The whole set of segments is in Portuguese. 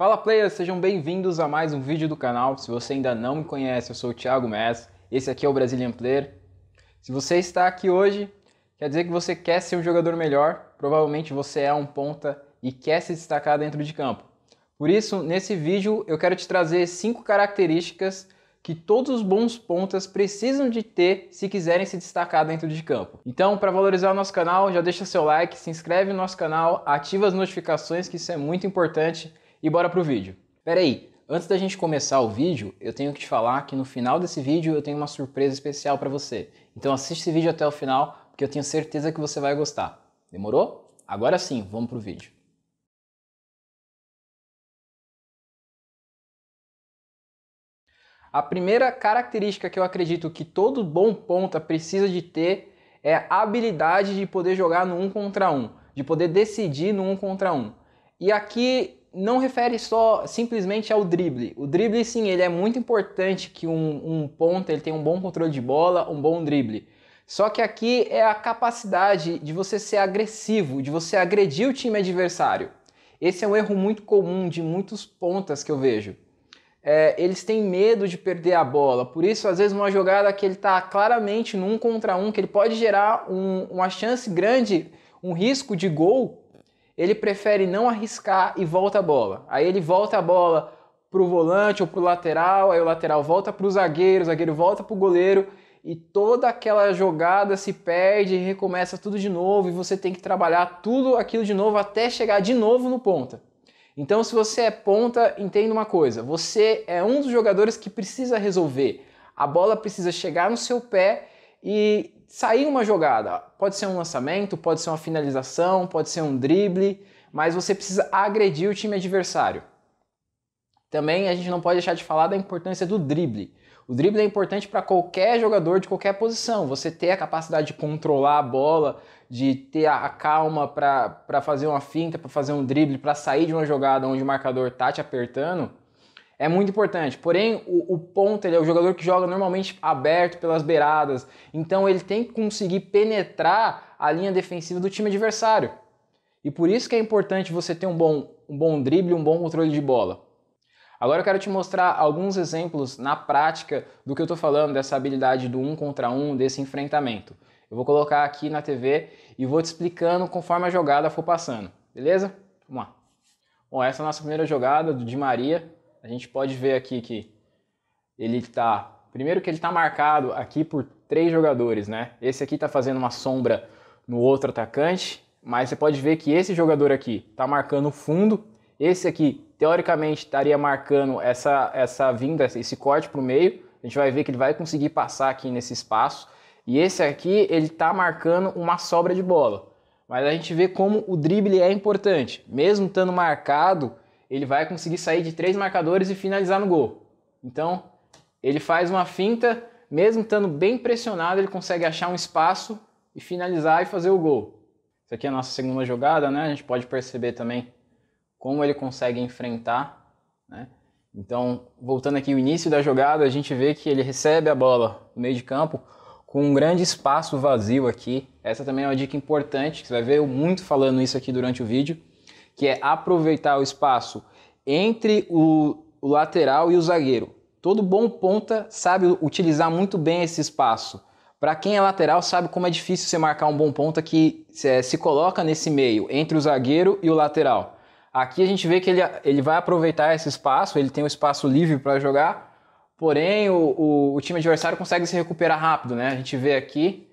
Fala players, sejam bem-vindos a mais um vídeo do canal. Se você ainda não me conhece, eu sou o Thiago Messi. esse aqui é o Brazilian Player. Se você está aqui hoje, quer dizer que você quer ser um jogador melhor, provavelmente você é um ponta e quer se destacar dentro de campo. Por isso, nesse vídeo eu quero te trazer cinco características que todos os bons pontas precisam de ter se quiserem se destacar dentro de campo. Então, para valorizar o nosso canal, já deixa seu like, se inscreve no nosso canal, ativa as notificações, que isso é muito importante e bora pro vídeo. Pera aí, antes da gente começar o vídeo, eu tenho que te falar que no final desse vídeo eu tenho uma surpresa especial para você. Então assiste esse vídeo até o final, porque eu tenho certeza que você vai gostar. Demorou? Agora sim, vamos pro vídeo. A primeira característica que eu acredito que todo bom ponta precisa de ter é a habilidade de poder jogar no um contra um, de poder decidir no um contra um. E aqui não refere só simplesmente ao drible. O drible, sim, ele é muito importante que um, um ponta ele tenha um bom controle de bola, um bom drible. Só que aqui é a capacidade de você ser agressivo, de você agredir o time adversário. Esse é um erro muito comum de muitos pontas que eu vejo. É, eles têm medo de perder a bola, por isso, às vezes, uma jogada que ele está claramente num contra um, que ele pode gerar um, uma chance grande, um risco de gol ele prefere não arriscar e volta a bola. Aí ele volta a bola para o volante ou para o lateral, aí o lateral volta para o zagueiro, o zagueiro volta para o goleiro e toda aquela jogada se perde e recomeça tudo de novo e você tem que trabalhar tudo aquilo de novo até chegar de novo no ponta. Então, se você é ponta, entenda uma coisa: você é um dos jogadores que precisa resolver. A bola precisa chegar no seu pé e sair uma jogada. Pode ser um lançamento, pode ser uma finalização, pode ser um drible, mas você precisa agredir o time adversário. Também a gente não pode deixar de falar da importância do drible. O drible é importante para qualquer jogador de qualquer posição. Você ter a capacidade de controlar a bola, de ter a calma para fazer uma finta, para fazer um drible, para sair de uma jogada onde o marcador tá te apertando, é muito importante. Porém, o, o ele é o jogador que joga normalmente aberto pelas beiradas, então ele tem que conseguir penetrar a linha defensiva do time adversário. E por isso que é importante você ter um bom, um bom drible, um bom controle de bola. Agora eu quero te mostrar alguns exemplos na prática do que eu estou falando, dessa habilidade do um contra um, desse enfrentamento. Eu vou colocar aqui na TV e vou te explicando conforme a jogada for passando, beleza? Vamos lá. Bom, essa é a nossa primeira jogada do Di Maria a gente pode ver aqui que ele está. Primeiro que ele está marcado aqui por três jogadores, né? Esse aqui está fazendo uma sombra no outro atacante, mas você pode ver que esse jogador aqui está marcando o fundo, esse aqui teoricamente estaria marcando essa, essa vinda, esse corte para o meio. A gente vai ver que ele vai conseguir passar aqui nesse espaço. E esse aqui ele está marcando uma sobra de bola. Mas a gente vê como o drible é importante. Mesmo estando marcado, ele vai conseguir sair de três marcadores e finalizar no gol. Então, ele faz uma finta, mesmo estando bem pressionado, ele consegue achar um espaço e finalizar e fazer o gol. Isso aqui é a nossa segunda jogada, né? A gente pode perceber também como ele consegue enfrentar, né? Então, voltando aqui ao início da jogada, a gente vê que ele recebe a bola no meio de campo com um grande espaço vazio aqui. Essa também é uma dica importante, que você vai ver eu muito falando isso aqui durante o vídeo que é aproveitar o espaço entre o, lateral e o zagueiro. Todo bom ponta sabe utilizar muito bem esse espaço. Para quem é lateral, sabe como é difícil você marcar um bom ponta que é, se coloca nesse meio, entre o zagueiro e o lateral. Aqui a gente vê que ele, ele vai aproveitar esse espaço, ele tem um espaço livre para jogar, porém o, o, o, time adversário consegue se recuperar rápido. Né? A gente vê aqui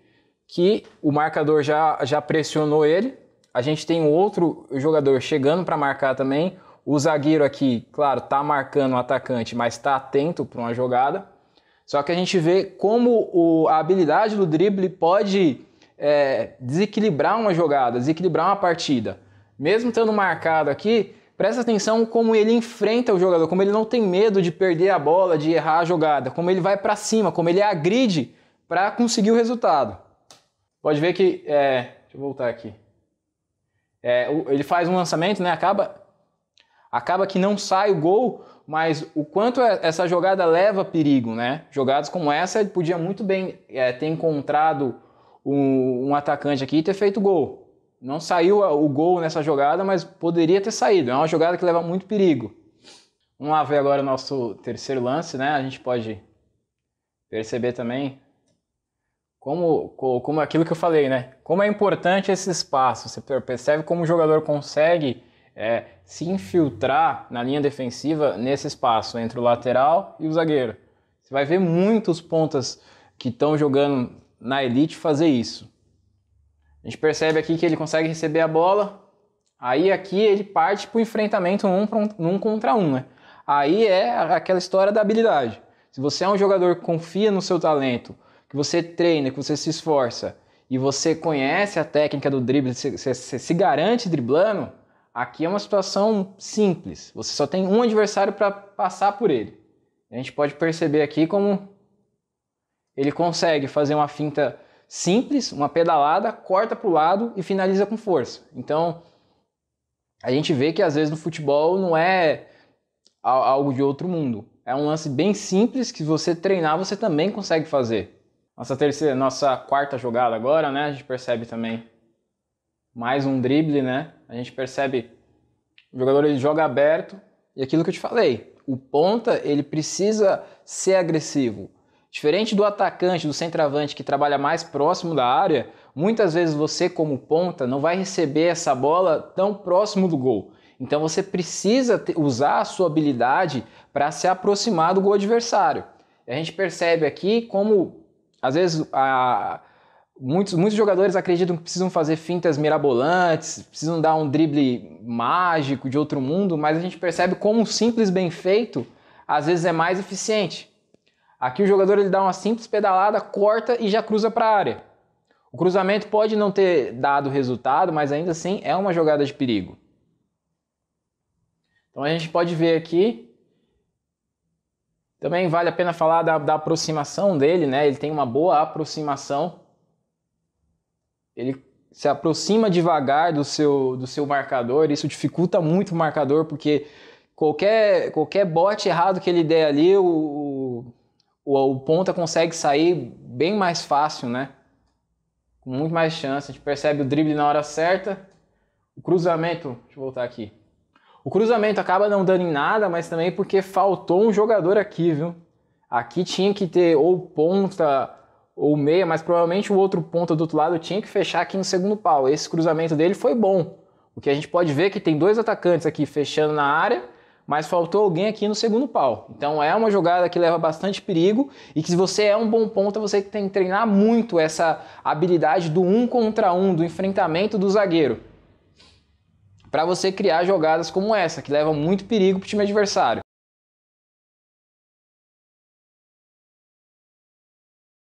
que o marcador já, já pressionou ele, a gente tem um outro jogador chegando para marcar também. O zagueiro aqui, claro, está marcando o atacante, mas está atento para uma jogada. Só que a gente vê como o, a habilidade do drible pode é, desequilibrar uma jogada, desequilibrar uma partida. Mesmo estando marcado aqui, presta atenção como ele enfrenta o jogador, como ele não tem medo de perder a bola, de errar a jogada, como ele vai para cima, como ele agride para conseguir o resultado. Pode ver que. É, deixa eu voltar aqui. É, ele faz um lançamento, né? Acaba, acaba que não sai o gol, mas o quanto é, essa jogada leva perigo, né? Jogadas como essa, ele podia muito bem é, ter encontrado um, um, atacante aqui e ter feito gol. Não saiu o gol nessa jogada, mas poderia ter saído. É uma jogada que leva muito perigo. Vamos lá ver agora o nosso terceiro lance, né? A gente pode perceber também como, como aquilo que eu falei, né? Como é importante esse espaço. Você percebe como o jogador consegue é, se infiltrar na linha defensiva nesse espaço entre o lateral e o zagueiro. Você vai ver muitos pontas que estão jogando na elite fazer isso. A gente percebe aqui que ele consegue receber a bola, aí aqui ele parte para o enfrentamento num, num contra um, né? Aí é aquela história da habilidade. Se você é um jogador que confia no seu talento, que você treina, que você se esforça e você conhece a técnica do drible, você, você, se garante driblando, aqui é uma situação simples. Você só tem um adversário para passar por ele. A gente pode perceber aqui como ele consegue fazer uma finta simples, uma pedalada, corta para o lado e finaliza com força. Então, a gente vê que às vezes no futebol não é algo de outro mundo. É um lance bem simples que você treinar, você também consegue fazer. Nossa terceira, nossa quarta jogada agora, né? A gente percebe também mais um drible, né? A gente percebe o jogador ele joga aberto e aquilo que eu te falei, o ponta ele precisa ser agressivo. Diferente do atacante, do centroavante que trabalha mais próximo da área, muitas vezes você como ponta não vai receber essa bola tão próximo do gol. Então você precisa usar a sua habilidade para se aproximar do gol adversário. A gente percebe aqui como às vezes, a, muitos, muitos jogadores acreditam que precisam fazer fintas mirabolantes, precisam dar um drible mágico de outro mundo, mas a gente percebe como um simples bem feito às vezes é mais eficiente. Aqui o jogador ele dá uma simples pedalada, corta e já cruza para a área. O cruzamento pode não ter dado resultado, mas ainda assim é uma jogada de perigo. Então a gente pode ver aqui também vale a pena falar da, da aproximação dele, né? Ele tem uma boa aproximação. Ele se aproxima devagar do seu, do seu marcador, isso dificulta muito o marcador, porque qualquer, qualquer bote errado que ele der ali, o, o, o ponta consegue sair bem mais fácil, né? Com muito mais chance. A gente percebe o drible na hora certa, o cruzamento. Deixa eu voltar aqui. O cruzamento acaba não dando em nada, mas também porque faltou um jogador aqui, viu? Aqui tinha que ter ou ponta ou meia, mas provavelmente o outro ponta do outro lado tinha que fechar aqui no segundo pau. Esse cruzamento dele foi bom. O que a gente pode ver é que tem dois atacantes aqui fechando na área, mas faltou alguém aqui no segundo pau. Então é uma jogada que leva bastante perigo e que se você é um bom ponta, você tem que treinar muito essa habilidade do um contra um, do enfrentamento do zagueiro para você criar jogadas como essa, que levam muito perigo para o time adversário.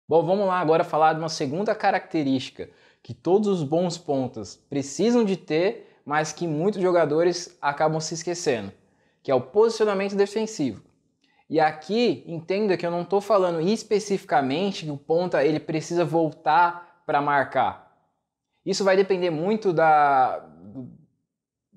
Bom, vamos lá agora falar de uma segunda característica que todos os bons pontas precisam de ter, mas que muitos jogadores acabam se esquecendo, que é o posicionamento defensivo. E aqui, entenda que eu não estou falando especificamente que o ponta ele precisa voltar para marcar. Isso vai depender muito da,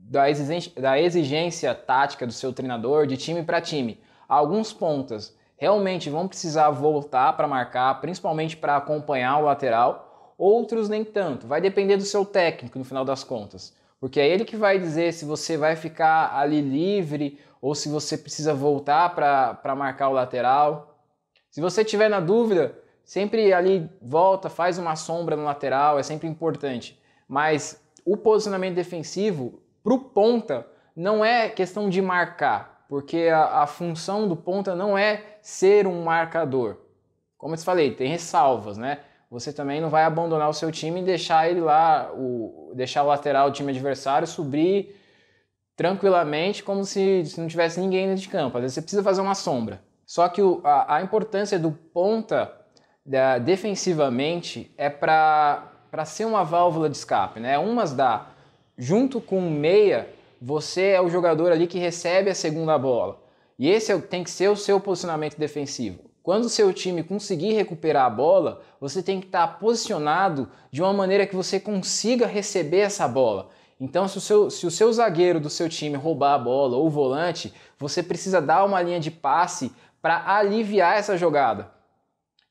da exigência, da exigência tática do seu treinador de time para time. Alguns pontas realmente vão precisar voltar para marcar, principalmente para acompanhar o lateral, outros nem tanto. Vai depender do seu técnico no final das contas, porque é ele que vai dizer se você vai ficar ali livre ou se você precisa voltar para marcar o lateral. Se você tiver na dúvida, sempre ali volta, faz uma sombra no lateral, é sempre importante. Mas o posicionamento defensivo para o ponta, não é questão de marcar, porque a, a, função do ponta não é ser um marcador. Como eu te falei, tem ressalvas, né? Você também não vai abandonar o seu time e deixar ele lá, o, deixar o lateral do time adversário subir tranquilamente, como se, se não tivesse ninguém dentro de campo. Às vezes você precisa fazer uma sombra. Só que o, a, a, importância do ponta da, defensivamente é para ser uma válvula de escape, né? Umas dá junto com o meia, você é o jogador ali que recebe a segunda bola. E esse é tem que ser o seu posicionamento defensivo. Quando o seu time conseguir recuperar a bola, você tem que estar posicionado de uma maneira que você consiga receber essa bola. Então, se o, seu, se o seu zagueiro do seu time roubar a bola ou o volante, você precisa dar uma linha de passe para aliviar essa jogada.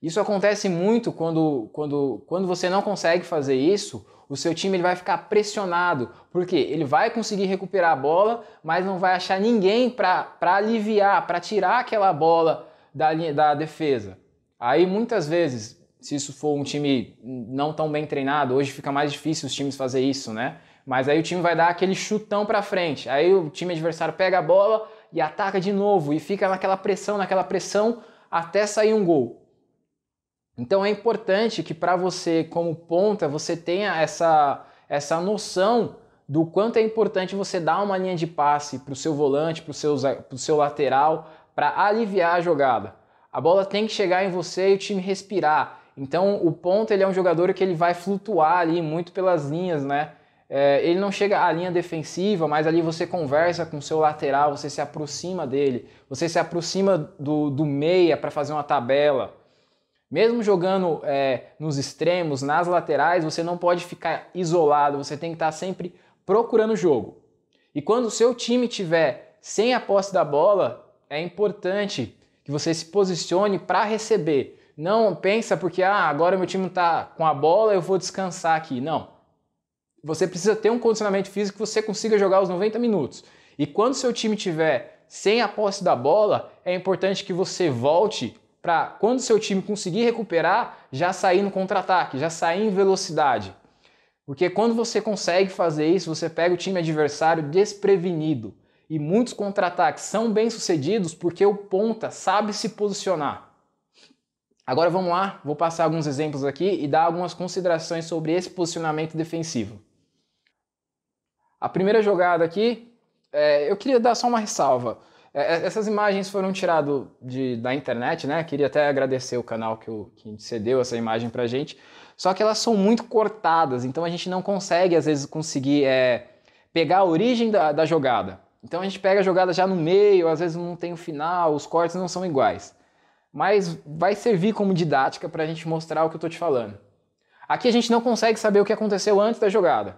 Isso acontece muito quando, quando, quando você não consegue fazer isso, o seu time ele vai ficar pressionado, porque ele vai conseguir recuperar a bola, mas não vai achar ninguém para aliviar, para tirar aquela bola da, linha, da defesa. Aí muitas vezes, se isso for um time não tão bem treinado, hoje fica mais difícil os times fazer isso, né? Mas aí o time vai dar aquele chutão para frente. Aí o time adversário pega a bola e ataca de novo e fica naquela pressão, naquela pressão até sair um gol. Então é importante que para você, como ponta, você tenha essa, essa noção do quanto é importante você dar uma linha de passe para o seu volante, para o seu lateral, para aliviar a jogada. A bola tem que chegar em você e o time respirar. Então o ponta ele é um jogador que ele vai flutuar ali muito pelas linhas, né? É, ele não chega à linha defensiva, mas ali você conversa com o seu lateral, você se aproxima dele, você se aproxima do, do meia para fazer uma tabela. Mesmo jogando é, nos extremos, nas laterais, você não pode ficar isolado, você tem que estar sempre procurando o jogo. E quando o seu time tiver sem a posse da bola, é importante que você se posicione para receber. Não pensa porque ah, agora meu time está com a bola, eu vou descansar aqui. Não. Você precisa ter um condicionamento físico que você consiga jogar os 90 minutos. E quando seu time tiver sem a posse da bola, é importante que você volte para quando seu time conseguir recuperar, já sair no contra-ataque, já sair em velocidade. Porque quando você consegue fazer isso, você pega o time adversário desprevenido. E muitos contra-ataques são bem-sucedidos porque o ponta sabe se posicionar. Agora vamos lá, vou passar alguns exemplos aqui e dar algumas considerações sobre esse posicionamento defensivo. A primeira jogada aqui, é, eu queria dar só uma ressalva. É, é, essas imagens foram tiradas de, da internet, né? Queria até agradecer o canal que, o, que cedeu essa imagem pra gente. Só que elas são muito cortadas, então a gente não consegue, às vezes, conseguir é, pegar a origem da, da jogada. Então a gente pega a jogada já no meio, às vezes não tem o final, os cortes não são iguais. Mas vai servir como didática para a gente mostrar o que eu estou te falando. Aqui a gente não consegue saber o que aconteceu antes da jogada,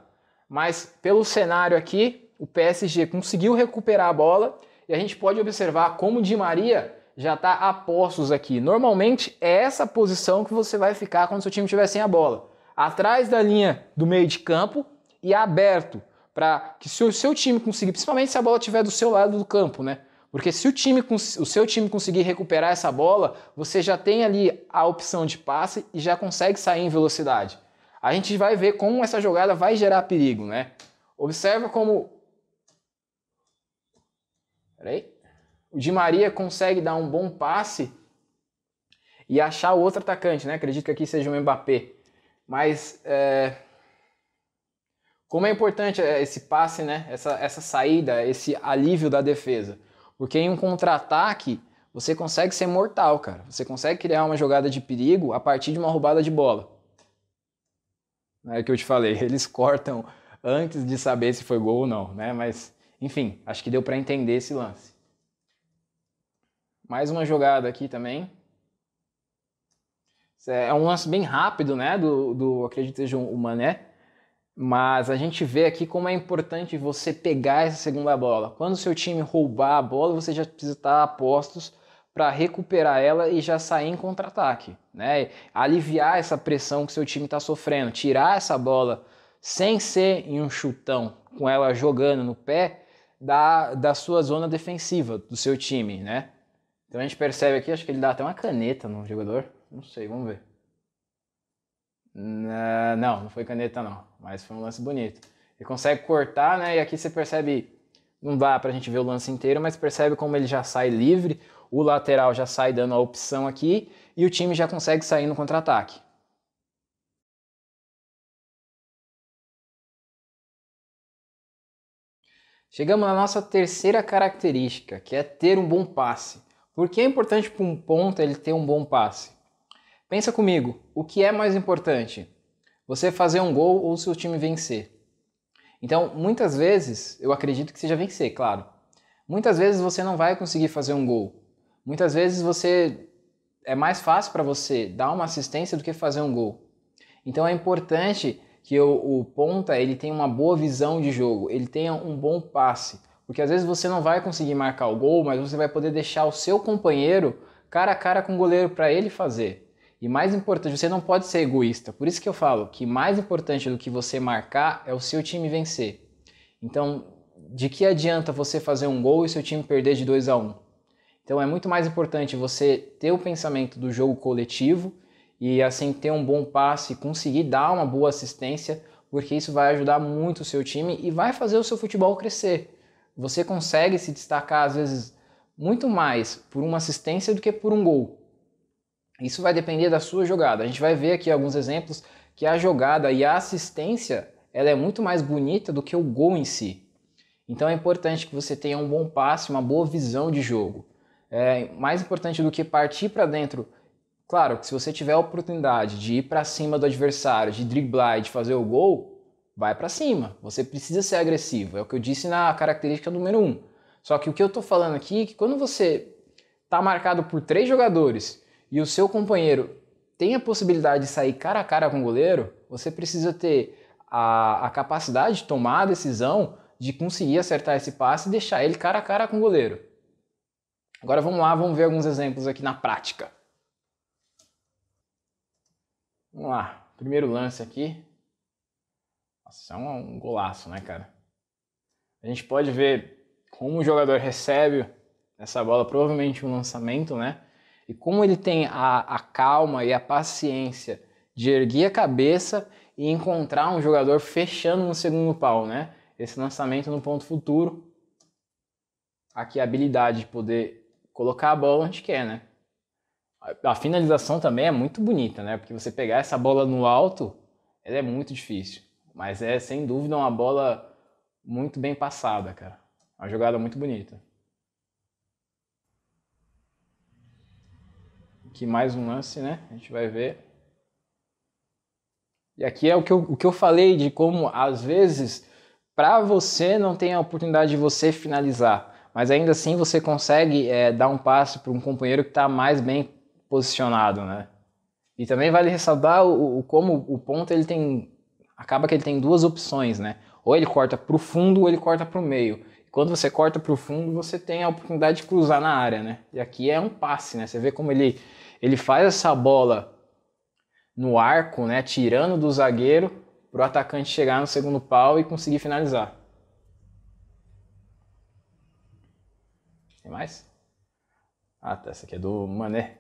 mas pelo cenário aqui, o PSG conseguiu recuperar a bola e a gente pode observar como Di Maria já está a postos aqui. Normalmente é essa posição que você vai ficar quando seu time estiver sem a bola. Atrás da linha do meio de campo e aberto para que se o seu time conseguir, principalmente se a bola estiver do seu lado do campo, né? Porque se o, time, o seu time conseguir recuperar essa bola, você já tem ali a opção de passe e já consegue sair em velocidade. A gente vai ver como essa jogada vai gerar perigo, né? Observa como Peraí. O Di Maria consegue dar um bom passe e achar o outro atacante, né? Acredito que aqui seja o Mbappé. Mas é... como é importante é, esse passe, né? Essa, essa saída, esse alívio da defesa. Porque em um contra-ataque, você consegue ser mortal, cara. Você consegue criar uma jogada de perigo a partir de uma roubada de bola. É o que eu te falei, eles cortam antes de saber se foi gol ou não, né? Mas enfim, acho que deu para entender esse lance. Mais uma jogada aqui também. É um lance bem rápido, né? Do, do acredito seja o Mané. Mas a gente vê aqui como é importante você pegar essa segunda bola. Quando o seu time roubar a bola, você já precisa estar a postos para recuperar ela e já sair em contra-ataque, né? Aliviar essa pressão que seu time está sofrendo, tirar essa bola sem ser em um chutão, com ela jogando no pé, da, da sua zona defensiva, do seu time, né? Então a gente percebe aqui, acho que ele dá até uma caneta no jogador. Não sei, vamos ver. Não, não foi caneta não, mas foi um lance bonito. Ele consegue cortar, né? E aqui você percebe, não dá pra gente ver o lance inteiro, mas percebe como ele já sai livre, o lateral já sai dando a opção aqui e o time já consegue sair no contra-ataque. Chegamos na nossa terceira característica, que é ter um bom passe. Por que é importante para um ponta ele ter um bom passe? Pensa comigo, o que é mais importante? Você fazer um gol ou seu time vencer? Então, muitas vezes, eu acredito que seja vencer, claro. Muitas vezes você não vai conseguir fazer um gol. Muitas vezes você é mais fácil para você dar uma assistência do que fazer um gol. Então é importante que o, o ponta ele tem uma boa visão de jogo, ele tenha um bom passe, porque às vezes você não vai conseguir marcar o gol, mas você vai poder deixar o seu companheiro cara a cara com o goleiro para ele fazer. E mais importante, você não pode ser egoísta. Por isso que eu falo que mais importante do que você marcar é o seu time vencer. Então, de que adianta você fazer um gol e seu time perder de 2 a 1? Um? Então é muito mais importante você ter o pensamento do jogo coletivo e assim ter um bom passe, conseguir dar uma boa assistência, porque isso vai ajudar muito o seu time e vai fazer o seu futebol crescer. Você consegue se destacar às vezes muito mais por uma assistência do que por um gol. Isso vai depender da sua jogada. A gente vai ver aqui alguns exemplos que a jogada e a assistência ela é muito mais bonita do que o gol em si. Então é importante que você tenha um bom passe, uma boa visão de jogo. É mais importante do que partir para dentro Claro que se você tiver a oportunidade de ir para cima do adversário, de driblar e de fazer o gol, vai para cima. Você precisa ser agressivo. É o que eu disse na característica número 1. Um. Só que o que eu estou falando aqui é que quando você está marcado por três jogadores e o seu companheiro tem a possibilidade de sair cara a cara com o goleiro, você precisa ter a, a capacidade de tomar a decisão de conseguir acertar esse passe e deixar ele cara a cara com o goleiro. Agora vamos lá, vamos ver alguns exemplos aqui na prática. Vamos lá. Primeiro lance aqui. Nossa, isso é um, golaço, né, cara? A gente pode ver como o jogador recebe essa bola, provavelmente um lançamento, né? E como ele tem a, a calma e a paciência de erguer a cabeça e encontrar um jogador fechando no segundo pau, né? Esse lançamento no ponto futuro. Aqui a habilidade de poder colocar a bola onde quer, né? A finalização também é muito bonita, né? Porque você pegar essa bola no alto, ela é muito difícil. Mas é, sem dúvida, uma bola muito bem passada, cara. É uma jogada muito bonita. Aqui mais um lance, né? A gente vai ver. E aqui é o que eu, o que eu falei de como, às vezes, para você não tem a oportunidade de você finalizar mas ainda assim você consegue é, dar um passe para um companheiro que está mais bem posicionado, né? E também vale ressaltar o, o, como o ponto ele tem acaba que ele tem duas opções, né? Ou ele corta para o fundo ou ele corta para o meio. E quando você corta para o fundo, você tem a oportunidade de cruzar na área, né? E aqui é um passe, né? Você vê como ele ele faz essa bola no arco, né, tirando do zagueiro para o atacante chegar no segundo pau e conseguir finalizar. Tem mais? Ah, tá, essa aqui é do Mané.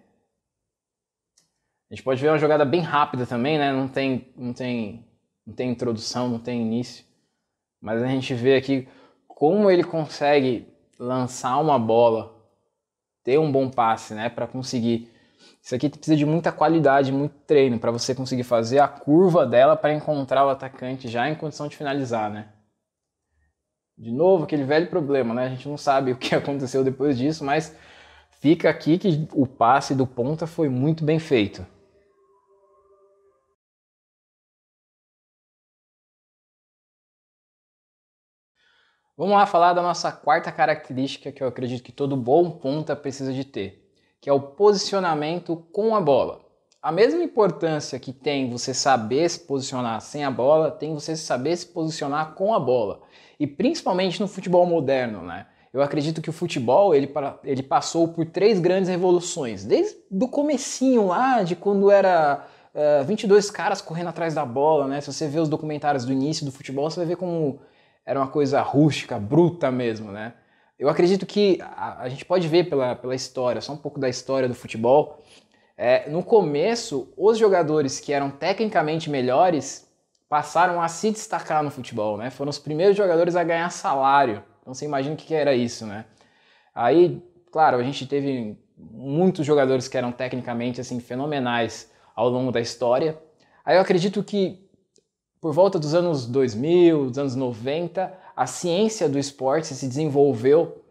A gente pode ver uma jogada bem rápida também, né? Não tem, não tem, não tem introdução, não tem início. Mas a gente vê aqui como ele consegue lançar uma bola, ter um bom passe, né, para conseguir. Isso aqui precisa de muita qualidade, muito treino para você conseguir fazer a curva dela para encontrar o atacante já em condição de finalizar, né? De novo aquele velho problema, né? A gente não sabe o que aconteceu depois disso, mas fica aqui que o passe do ponta foi muito bem feito. Vamos lá falar da nossa quarta característica que eu acredito que todo bom ponta precisa de ter, que é o posicionamento com a bola. A mesma importância que tem você saber se posicionar sem a bola, tem você saber se posicionar com a bola. E principalmente no futebol moderno, né? Eu acredito que o futebol ele, ele passou por três grandes revoluções, desde do comecinho lá de quando era uh, eh, 22 caras correndo atrás da bola, né? Se você ver os documentários do início do futebol, você vai ver como era uma coisa rústica, bruta mesmo, né? Eu acredito que a, a gente pode ver pela, pela história, só um pouco da história do futebol. É, no começo, os jogadores que eram tecnicamente melhores passaram a se destacar no futebol, né? Foram os primeiros jogadores a ganhar salário. Então você imagina o que era isso, né? Aí, claro, a gente teve muitos jogadores que eram tecnicamente assim fenomenais ao longo da história. Aí eu acredito que por volta dos anos 2000, dos anos 90, a ciência do esporte se desenvolveu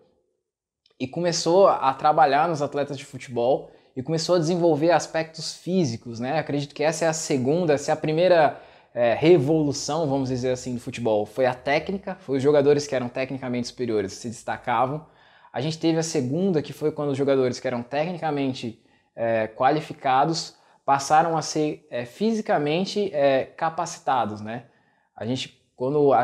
e começou a trabalhar nos atletas de futebol e começou a desenvolver aspectos físicos, né? Acredito que essa é a segunda, essa é a primeira é, revolução, vamos dizer assim, do futebol. Foi a técnica, foi os jogadores que eram tecnicamente superiores se destacavam. A gente teve a segunda, que foi quando os jogadores que eram tecnicamente é, qualificados passaram a ser é, fisicamente é, capacitados, né? A gente, quando a,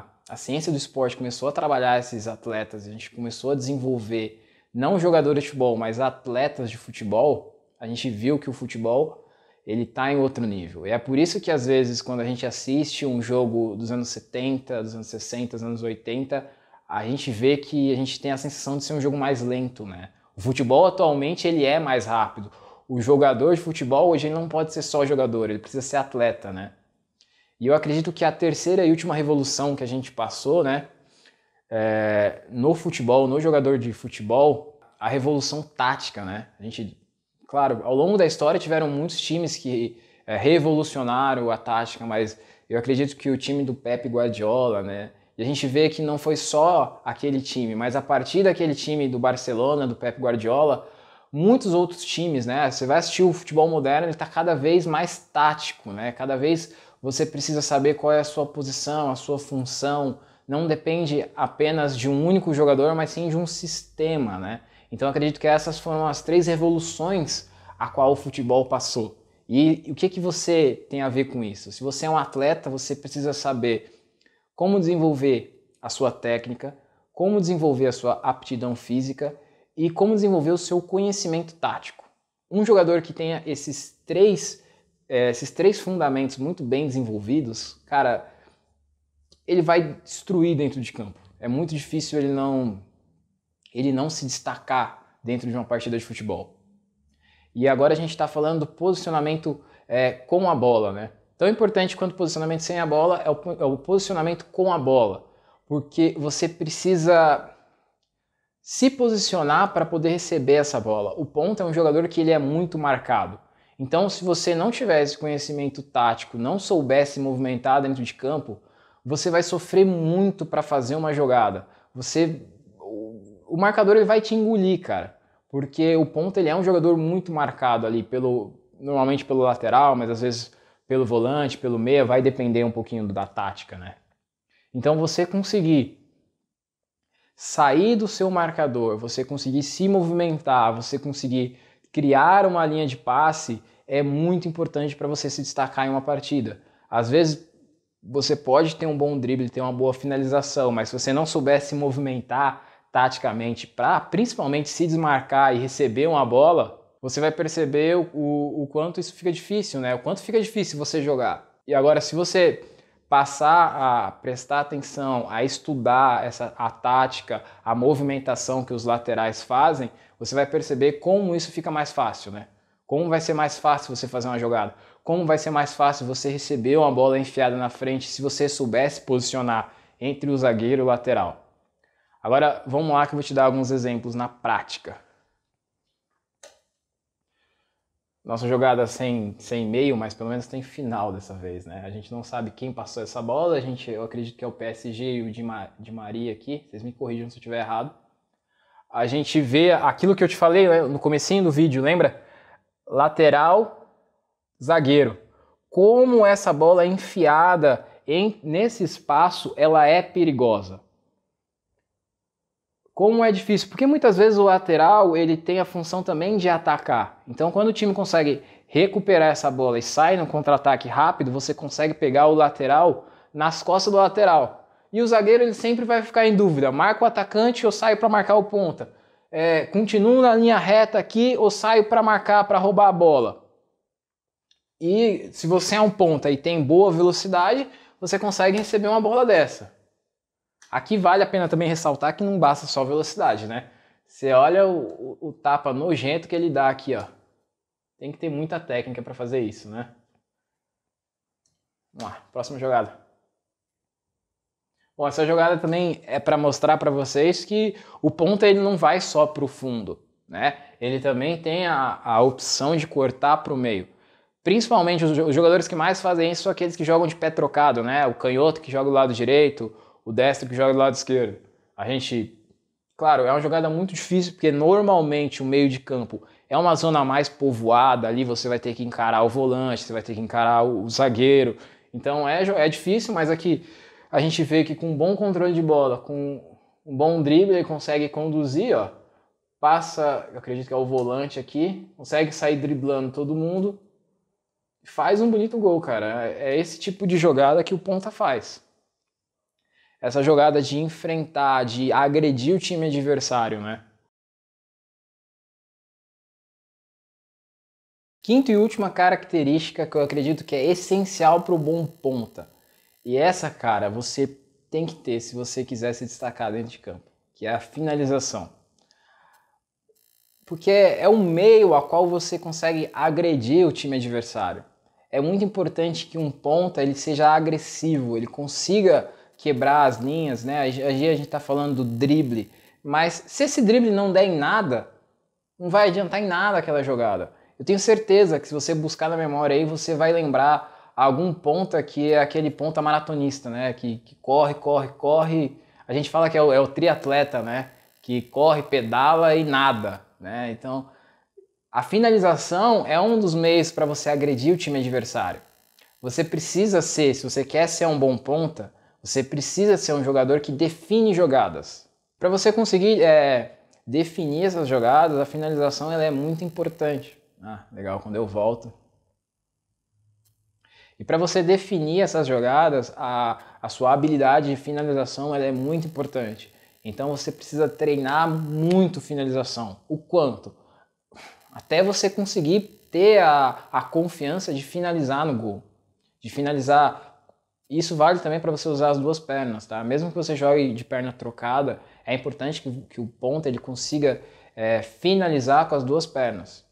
a, a, ciência do esporte começou a trabalhar esses atletas, a gente começou a desenvolver não jogadores de futebol, mas atletas de futebol, a gente viu que o futebol ele está em outro nível. E é por isso que às vezes quando a gente assiste um jogo dos anos 70, dos anos 60, dos anos 80, a gente vê que a gente tem a sensação de ser um jogo mais lento, né? O futebol atualmente ele é mais rápido o jogador de futebol hoje ele não pode ser só jogador, ele precisa ser atleta, né? E eu acredito que a terceira e última revolução que a gente passou, né, é, no futebol, no jogador de futebol, a revolução tática, né? A gente, claro, ao longo da história tiveram muitos times que é, revolucionaram a tática, mas eu acredito que o time do Pepe Guardiola, né? E a gente vê que não foi só aquele time, mas a partir daquele time do Barcelona, do Pep Guardiola, muitos outros times, né? Você vai assistir o futebol moderno, ele está cada vez mais tático, né? Cada vez você precisa saber qual é a sua posição, a sua função. Não depende apenas de um único jogador, mas sim de um sistema, né? Então acredito que essas foram as três revoluções a qual o futebol passou. E o que que você tem a ver com isso? Se você é um atleta, você precisa saber como desenvolver a sua técnica, como desenvolver a sua aptidão física e como desenvolver o seu conhecimento tático. Um jogador que tenha esses três, é, esses três fundamentos muito bem desenvolvidos, cara, ele vai destruir dentro de campo. É muito difícil ele não, ele não se destacar dentro de uma partida de futebol. E agora a gente está falando do posicionamento é, com a bola, né? Tão importante quanto o posicionamento sem a bola é o, é o posicionamento com a bola, porque você precisa se posicionar para poder receber essa bola. O ponto é um jogador que ele é muito marcado. Então, se você não tivesse conhecimento tático, não soubesse movimentar dentro de campo, você vai sofrer muito para fazer uma jogada. Você o marcador ele vai te engolir, cara, porque o ponto ele é um jogador muito marcado ali pelo normalmente pelo lateral, mas às vezes pelo volante, pelo meia, vai depender um pouquinho da tática, né? Então, você conseguir sair do seu marcador, você conseguir se movimentar, você conseguir criar uma linha de passe é muito importante para você se destacar em uma partida. Às vezes você pode ter um bom drible, ter uma boa finalização, mas se você não souber se movimentar taticamente para principalmente se desmarcar e receber uma bola, você vai perceber o, o, o quanto isso fica difícil, né? O quanto fica difícil você jogar. E agora, se você passar a prestar atenção, a estudar essa a tática, a movimentação que os laterais fazem, você vai perceber como isso fica mais fácil, né? Como vai ser mais fácil você fazer uma jogada? Como vai ser mais fácil você receber uma bola enfiada na frente se você soubesse posicionar entre o zagueiro e o lateral? Agora, vamos lá que eu vou te dar alguns exemplos na prática. nossa jogada sem, sem meio, mas pelo menos tem final dessa vez, né? A gente não sabe quem passou essa bola, a gente, eu acredito que é o PSG e o Di, Ma, Di Maria aqui, vocês me corrijam se eu estiver errado. A gente vê aquilo que eu te falei né, no comecinho do vídeo, lembra? Lateral, zagueiro. Como essa bola é enfiada em, nesse espaço, ela é perigosa como é difícil, porque muitas vezes o lateral ele tem a função também de atacar. Então, quando o time consegue recuperar essa bola e sai num contra-ataque rápido, você consegue pegar o lateral nas costas do lateral. E o zagueiro ele sempre vai ficar em dúvida: marca o atacante ou saio para marcar o ponta? É, continuo na linha reta aqui ou saio para marcar, para roubar a bola? E se você é um ponta e tem boa velocidade, você consegue receber uma bola dessa. Aqui vale a pena também ressaltar que não basta só velocidade, né? Você olha o, o, o tapa nojento que ele dá aqui, ó. Tem que ter muita técnica para fazer isso, né? Vamos lá, próxima jogada. Bom, essa jogada também é para mostrar para vocês que o ponta ele não vai só para o fundo, né? Ele também tem a, a opção de cortar para o meio. Principalmente os, os jogadores que mais fazem isso são aqueles que jogam de pé trocado, né? O canhoto que joga do lado direito, o destro que joga do lado esquerdo. A gente, claro, é uma jogada muito difícil porque normalmente o meio de campo é uma zona mais povoada, ali você vai ter que encarar o volante, você vai ter que encarar o, zagueiro. Então é, é difícil, mas aqui a gente vê que com um bom controle de bola, com um bom drible, ele consegue conduzir, ó. Passa, eu acredito que é o volante aqui, consegue sair driblando todo mundo, faz um bonito gol, cara. É, é esse tipo de jogada que o ponta faz essa jogada de enfrentar, de agredir o time adversário, né? Quinta e última característica que eu acredito que é essencial para o bom ponta. E essa, cara, você tem que ter se você quiser se destacar dentro de campo, que é a finalização. Porque é o é meio a qual você consegue agredir o time adversário. É muito importante que um ponta ele seja agressivo, ele consiga quebrar as linhas, né? a gente está falando do drible, mas se esse drible não der em nada, não vai adiantar em nada aquela jogada. Eu tenho certeza que se você buscar na memória aí, você vai lembrar algum ponta que é aquele ponta maratonista, né? Que, que corre, corre, corre. A gente fala que é o, é o triatleta, né? Que corre, pedala e nada, né? Então, a finalização é um dos meios para você agredir o time adversário. Você precisa ser, se você quer ser um bom ponta, você precisa ser um jogador que define jogadas. Para você conseguir é, definir essas jogadas, a finalização ela é muito importante. Ah, legal, quando eu volto. E para você definir essas jogadas, a, a sua habilidade de finalização ela é muito importante. Então você precisa treinar muito finalização. O quanto? Até você conseguir ter a, a confiança de finalizar no gol. De finalizar isso vale também para você usar as duas pernas, tá? Mesmo que você jogue de perna trocada, é importante que, que o ponta ele consiga é, finalizar com as duas pernas,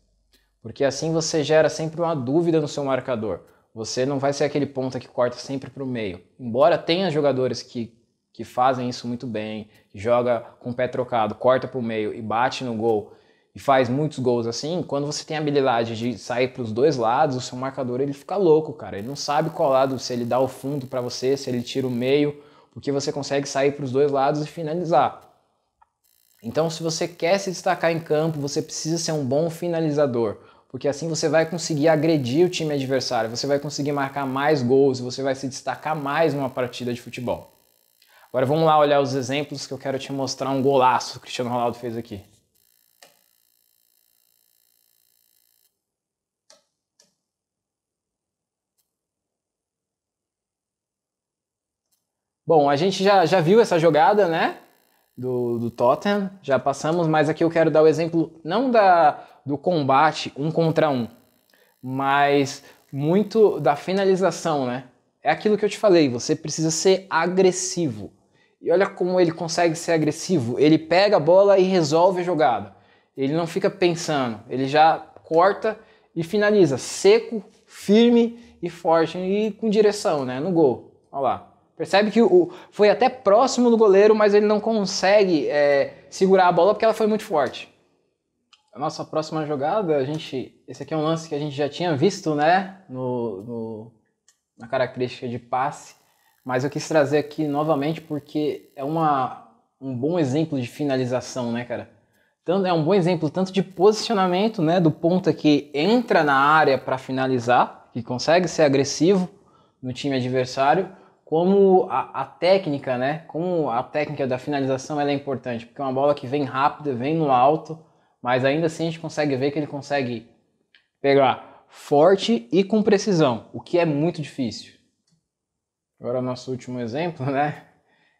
porque assim você gera sempre uma dúvida no seu marcador. Você não vai ser aquele ponta que corta sempre para o meio. Embora tenha jogadores que, que fazem isso muito bem, joga com o pé trocado, corta para o meio e bate no gol e faz muitos gols assim, quando você tem a habilidade de sair para os dois lados, o seu marcador ele fica louco, cara. Ele não sabe qual lado, se ele dá o fundo para você, se ele tira o meio, porque você consegue sair para os dois lados e finalizar. Então, se você quer se destacar em campo, você precisa ser um bom finalizador, porque assim você vai conseguir agredir o time adversário, você vai conseguir marcar mais gols, você vai se destacar mais numa partida de futebol. Agora vamos lá olhar os exemplos que eu quero te mostrar um golaço que o Cristiano Ronaldo fez aqui. Bom, a gente já, já viu essa jogada, né? Do, do Tottenham, já passamos, mas aqui eu quero dar o exemplo não da, do combate um contra um, mas muito da finalização, né? É aquilo que eu te falei, você precisa ser agressivo. E olha como ele consegue ser agressivo. Ele pega a bola e resolve a jogada. Ele não fica pensando, ele já corta e finaliza seco, firme e forte e com direção, né, no gol. Olha lá. Percebe que o, foi até próximo do goleiro, mas ele não consegue é, segurar a bola porque ela foi muito forte. A nossa próxima jogada, a gente, esse aqui é um lance que a gente já tinha visto, né, no, no, na característica de passe, mas eu quis trazer aqui novamente porque é uma, um bom exemplo de finalização, né, cara? Tanto, é um bom exemplo tanto de posicionamento, né, do ponta que entra na área para finalizar, que consegue ser agressivo no time adversário, como a, a, técnica, né? Como a técnica da finalização é importante, porque é uma bola que vem rápida, vem no alto, mas ainda assim a gente consegue ver que ele consegue pegar forte e com precisão, o que é muito difícil. Agora nosso último exemplo, né?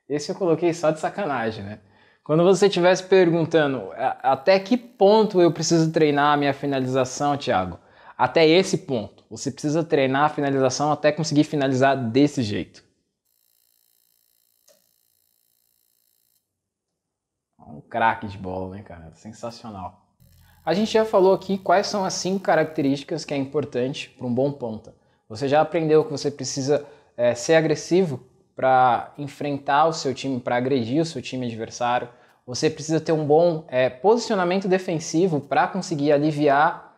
Esse eu coloquei só de sacanagem, né? Quando você estivesse perguntando até que ponto eu preciso treinar a minha finalização, Thiago? Até esse ponto. Você precisa treinar a finalização até conseguir finalizar desse jeito. um craque de bola, né, cara? Sensacional. A gente já falou aqui quais são as cinco características que é importante para um bom ponta. Você já aprendeu que você precisa é, ser agressivo para enfrentar o seu time, para agredir o seu time adversário. Você precisa ter um bom é, posicionamento defensivo para conseguir aliviar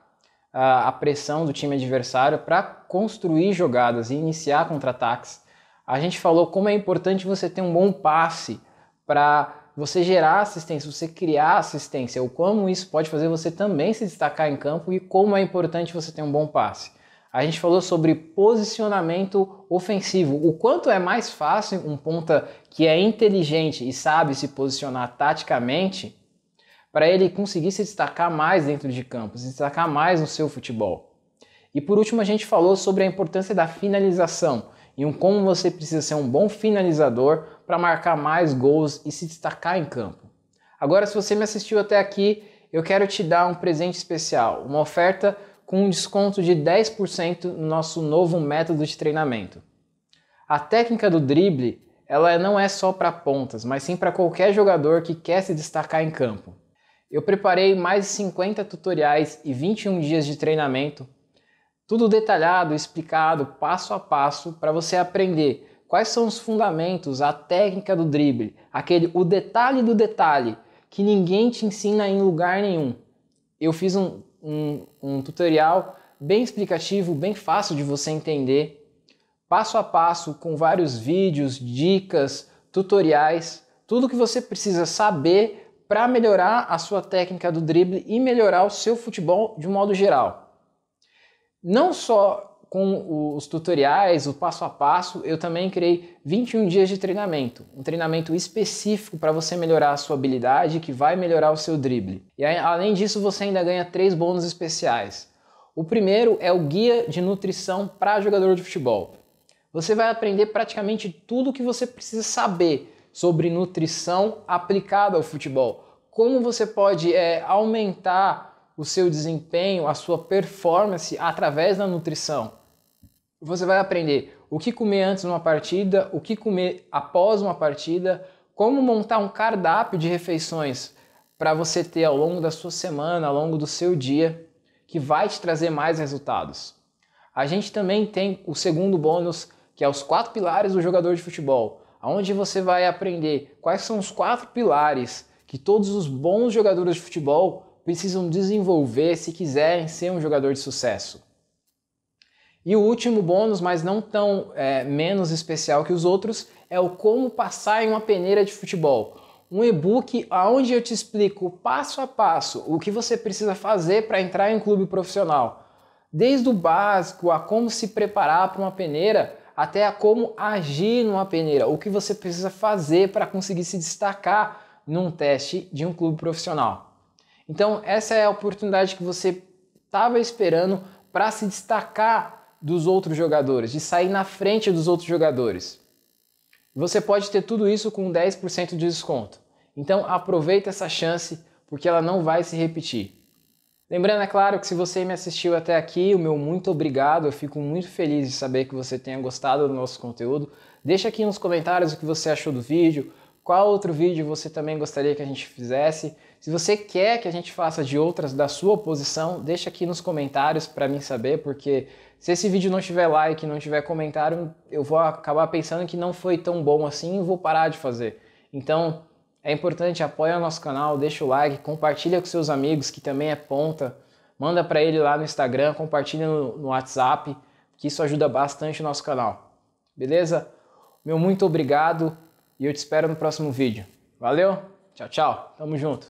a, a pressão do time adversário, para construir jogadas e iniciar contra-ataques. A gente falou como é importante você ter um bom passe para você gerar assistência, você criar assistência, o como isso pode fazer você também se destacar em campo e como é importante você ter um bom passe. A gente falou sobre posicionamento ofensivo, o quanto é mais fácil um ponta que é inteligente e sabe se posicionar taticamente para ele conseguir se destacar mais dentro de campo, se destacar mais no seu futebol. E por último, a gente falou sobre a importância da finalização e um como você precisa ser um bom finalizador para marcar mais gols e se destacar em campo. Agora, se você me assistiu até aqui, eu quero te dar um presente especial, uma oferta com um desconto de 10% no nosso novo método de treinamento. A técnica do drible, ela não é só para pontas, mas sim para qualquer jogador que quer se destacar em campo. Eu preparei mais de 50 tutoriais e 21 dias de treinamento tudo detalhado, explicado, passo a passo, para você aprender quais são os fundamentos, a técnica do drible, aquele o detalhe do detalhe que ninguém te ensina em lugar nenhum. Eu fiz um, um, um tutorial bem explicativo, bem fácil de você entender, passo a passo, com vários vídeos, dicas, tutoriais, tudo que você precisa saber para melhorar a sua técnica do drible e melhorar o seu futebol de um modo geral não só com os tutoriais, o passo a passo, eu também criei 21 dias de treinamento, um treinamento específico para você melhorar a sua habilidade que vai melhorar o seu drible. E além disso, você ainda ganha três bônus especiais. O primeiro é o guia de nutrição para jogador de futebol. Você vai aprender praticamente tudo o que você precisa saber sobre nutrição aplicada ao futebol. Como você pode é, aumentar o seu desempenho, a sua performance através da nutrição. Você vai aprender o que comer antes de uma partida, o que comer após uma partida, como montar um cardápio de refeições para você ter ao longo da sua semana, ao longo do seu dia, que vai te trazer mais resultados. A gente também tem o segundo bônus, que é os quatro pilares do jogador de futebol, onde você vai aprender quais são os quatro pilares que todos os bons jogadores de futebol precisam desenvolver se quiserem ser um jogador de sucesso. E o último bônus, mas não tão é, menos especial que os outros, é o Como Passar em uma Peneira de Futebol. Um e-book onde eu te explico passo a passo o que você precisa fazer para entrar em um clube profissional. Desde o básico a como se preparar para uma peneira, até a como agir numa peneira, o que você precisa fazer para conseguir se destacar num teste de um clube profissional. Então, essa é a oportunidade que você estava esperando para se destacar dos outros jogadores, de sair na frente dos outros jogadores. Você pode ter tudo isso com 10% de desconto. Então, aproveita essa chance porque ela não vai se repetir. Lembrando, é claro, que se você me assistiu até aqui, o meu muito obrigado. Eu fico muito feliz de saber que você tenha gostado do nosso conteúdo. Deixa aqui nos comentários o que você achou do vídeo, qual outro vídeo você também gostaria que a gente fizesse. Se você quer que a gente faça de outras da sua posição, deixa aqui nos comentários para mim saber, porque se esse vídeo não tiver like, não tiver comentário, eu vou acabar pensando que não foi tão bom assim e vou parar de fazer. Então, é importante apoia o nosso canal, deixa o like, compartilha com seus amigos que também é ponta, manda para ele lá no Instagram, compartilha no, no WhatsApp, que isso ajuda bastante o nosso canal. Beleza? Meu muito obrigado e eu te espero no próximo vídeo. Valeu, tchau, tchau, tamo junto.